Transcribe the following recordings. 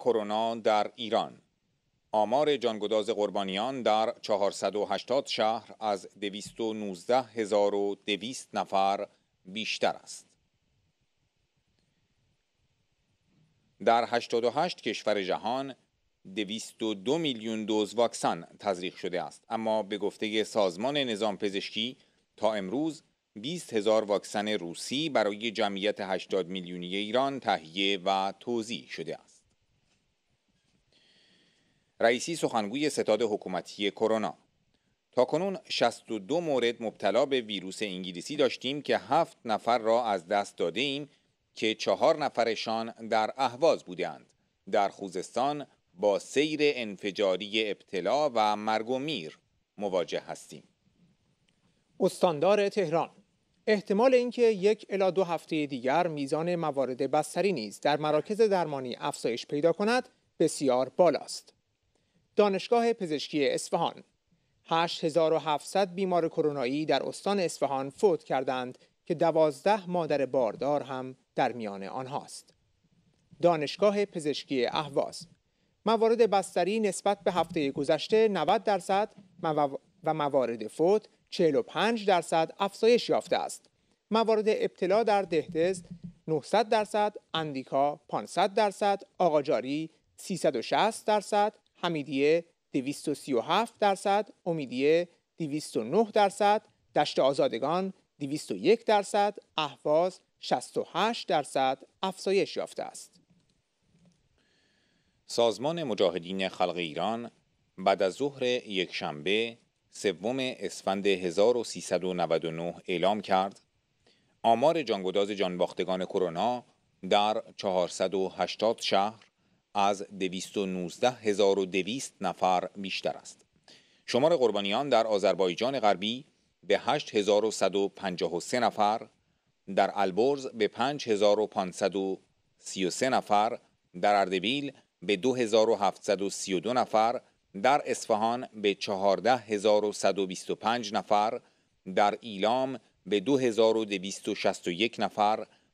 کرونا در ایران آمار جانگداز قربانیان در 480 شهر از 219200 نفر بیشتر است. در 88 کشور جهان 202 میلیون دوز واکسن تزریق شده است اما به گفته سازمان نظام پزشکی تا امروز 20 هزار واکسن روسی برای جمعیت 80 میلیونی ایران تهیه و توزیع شده است رئیسی سخنگوی ستاد حکومتی کرونا تا کنون 62 مورد مبتلا به ویروس انگلیسی داشتیم که هفت نفر را از دست داده ایم که چهار نفرشان در اهواز بودند در خوزستان با سیر انفجاری ابتلا و مرگ و میر مواجه هستیم استاندار تهران احتمال اینکه یک الا دو هفته دیگر میزان موارد بستری نیز در مراکز درمانی افزایش پیدا کند بسیار بالاست دانشگاه پزشکی اصفهان 8700 بیمار کرونایی در استان اصفهان فوت کردند که 12 مادر باردار هم در میان آنهاست. دانشگاه پزشکی اهواز موارد بستری نسبت به هفته گذشته 90 درصد و موارد فوت 45 درصد افزایش یافته است. موارد ابتلا در دهتز 900 درصد، اندیکا 500 درصد، آقاجاری 360 درصد، حمیدیه 237 درصد، امیدیه 209 درصد، دشت آزادگان 201 درصد، احواز 68 درصد افزایش یافته است. سازمان مجاهدین خلق ایران بعد از ظهر یکشنبه سوم اسفند 1399 اعلام کرد آمار جانگداز جانباختگان کرونا در 480 شهر از 219200 نفر بیشتر است. شمار قربانیان در آذربایجان غربی به 8153 نفر، در البرز به 5533 نفر، در اردبیل به 2732 نفر، در اصفهان به 14125 نفر، در ایلام به 2261 نفر،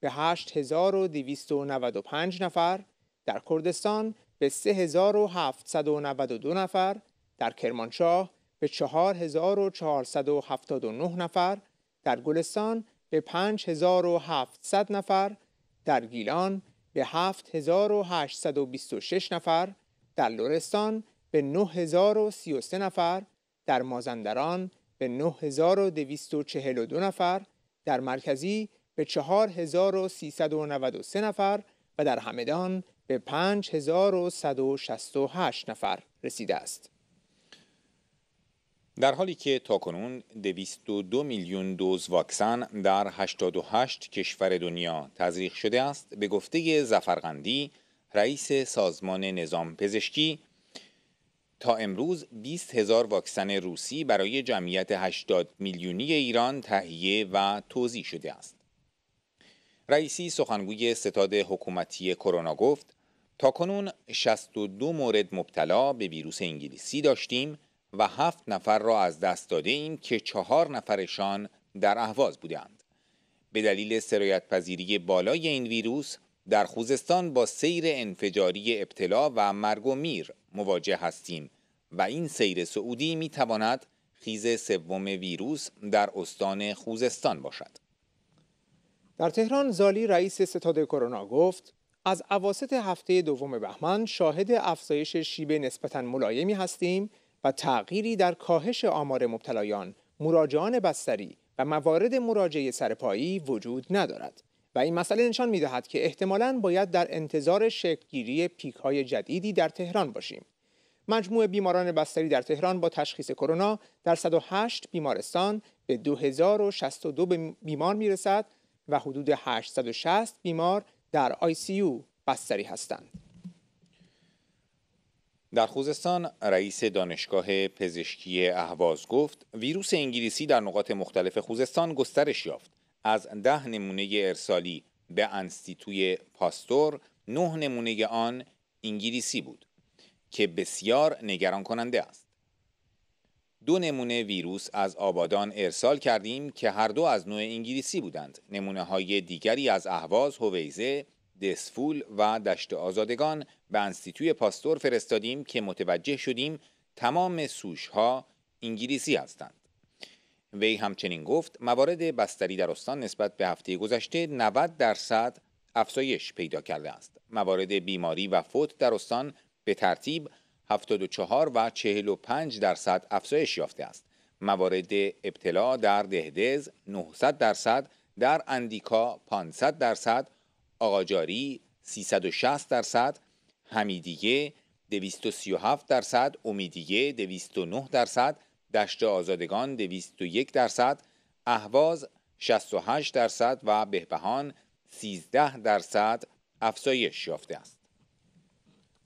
به 8295 نفر، در کردستان به 3792 نفر، در کرمانشاه به 4479 نفر، در گلستان به 5700 نفر، در گیلان به 7826 نفر، در لرستان به 9033 نفر، در مازندران به 9242 نفر، در مرکزی به 4393 نفر و در همدان به 5168 نفر رسیده است. در حالی که تاکنون 202 میلیون دوز واکسن در 88 کشور دنیا تزریق شده است به گفته زفرغندی رئیس سازمان نظام پزشکی تا امروز 20 هزار واکسن روسی برای جمعیت 80 میلیونی ایران تهیه و توزیع شده است رئیسی سخنگوی ستاد حکومتی کرونا گفت تا کنون 62 مورد مبتلا به ویروس انگلیسی داشتیم و هفت نفر را از دست داده ایم که چهار نفرشان در اهواز بودند. به دلیل سرایت پذیری بالای این ویروس در خوزستان با سیر انفجاری ابتلا و مرگ و میر مواجه هستیم و این سیر سعودی می تواند خیز سوم ویروس در استان خوزستان باشد. در تهران زالی رئیس ستاد کرونا گفت از اواسط هفته دوم بهمن شاهد افزایش شیبه نسبتا ملایمی هستیم و تغییری در کاهش آمار مبتلایان، مراجعان بستری و موارد مراجعه سرپایی وجود ندارد و این مسئله نشان می دهد که احتمالاً باید در انتظار شکلگیری های جدیدی در تهران باشیم. مجموع بیماران بستری در تهران با تشخیص کرونا در 108 بیمارستان به 2062 بیمار رسد، و حدود 860 بیمار در او بستری هستند. در خوزستان رئیس دانشگاه پزشکی اهواز گفت ویروس انگلیسی در نقاط مختلف خوزستان گسترش یافت از ده نمونه ارسالی به انستیتوی پاستور نه نمونه آن انگلیسی بود که بسیار نگران کننده است دو نمونه ویروس از آبادان ارسال کردیم که هر دو از نوع انگلیسی بودند نمونه های دیگری از اهواز، هویزه، دسفول و دشت آزادگان به انستیتوی پاستور فرستادیم که متوجه شدیم تمام سوش ها انگلیسی هستند وی همچنین گفت موارد بستری در استان نسبت به هفته گذشته 90 درصد افزایش پیدا کرده است موارد بیماری و فوت در استان به ترتیب 74 و 45 درصد افزایش یافته است. موارد ابتلا در دهدز 900 درصد، در اندیکا 500 درصد، آقاجاری 360 درصد، حمیدیه 237 درصد، امیدیه 209 درصد، دشت آزادگان 201 درصد، اهواز 68 درصد و بهبهان 13 درصد افزایش یافته است.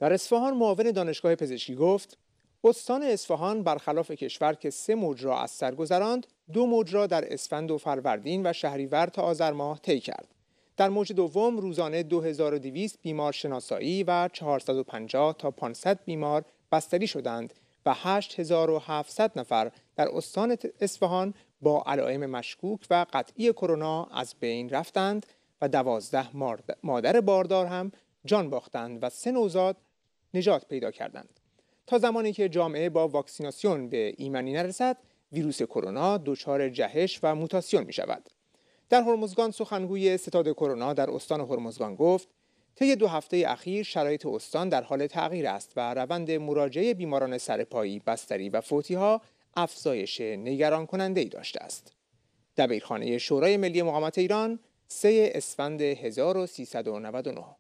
در اصفهان معاون دانشگاه پزشکی گفت استان اصفهان برخلاف کشور که سه موج را از سر گذراند دو موج را در اسفند و فروردین و شهریور تا آذر ماه طی کرد در موج دوم روزانه 2200 بیمار شناسایی و 450 تا 500 بیمار بستری شدند و 8700 نفر در استان اصفهان با علائم مشکوک و قطعی کرونا از بین رفتند و 12 مادر باردار هم جان باختند و سه نوزاد نجات پیدا کردند تا زمانی که جامعه با واکسیناسیون به ایمنی نرسد ویروس کرونا دچار جهش و موتاسیون می شود در هرمزگان سخنگوی ستاد کرونا در استان هرمزگان گفت طی دو هفته اخیر شرایط استان در حال تغییر است و روند مراجعه بیماران سرپایی بستری و فوتی ها افزایش نگران کننده ای داشته است دبیرخانه شورای ملی مقامات ایران 3 اسفند 1399